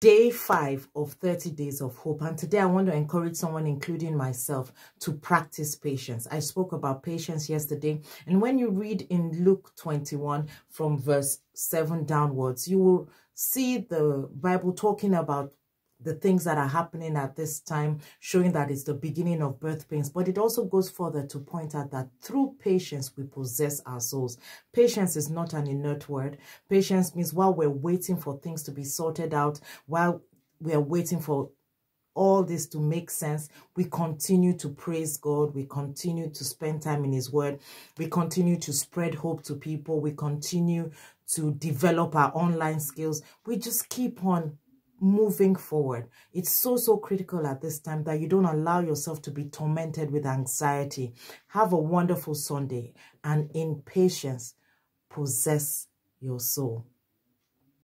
day five of 30 days of hope and today i want to encourage someone including myself to practice patience i spoke about patience yesterday and when you read in luke 21 from verse 7 downwards you will see the bible talking about the things that are happening at this time, showing that it's the beginning of birth pains. But it also goes further to point out that through patience, we possess our souls. Patience is not an inert word. Patience means while we're waiting for things to be sorted out, while we are waiting for all this to make sense, we continue to praise God. We continue to spend time in his word. We continue to spread hope to people. We continue to develop our online skills. We just keep on moving forward. It's so, so critical at this time that you don't allow yourself to be tormented with anxiety. Have a wonderful Sunday and in patience, possess your soul.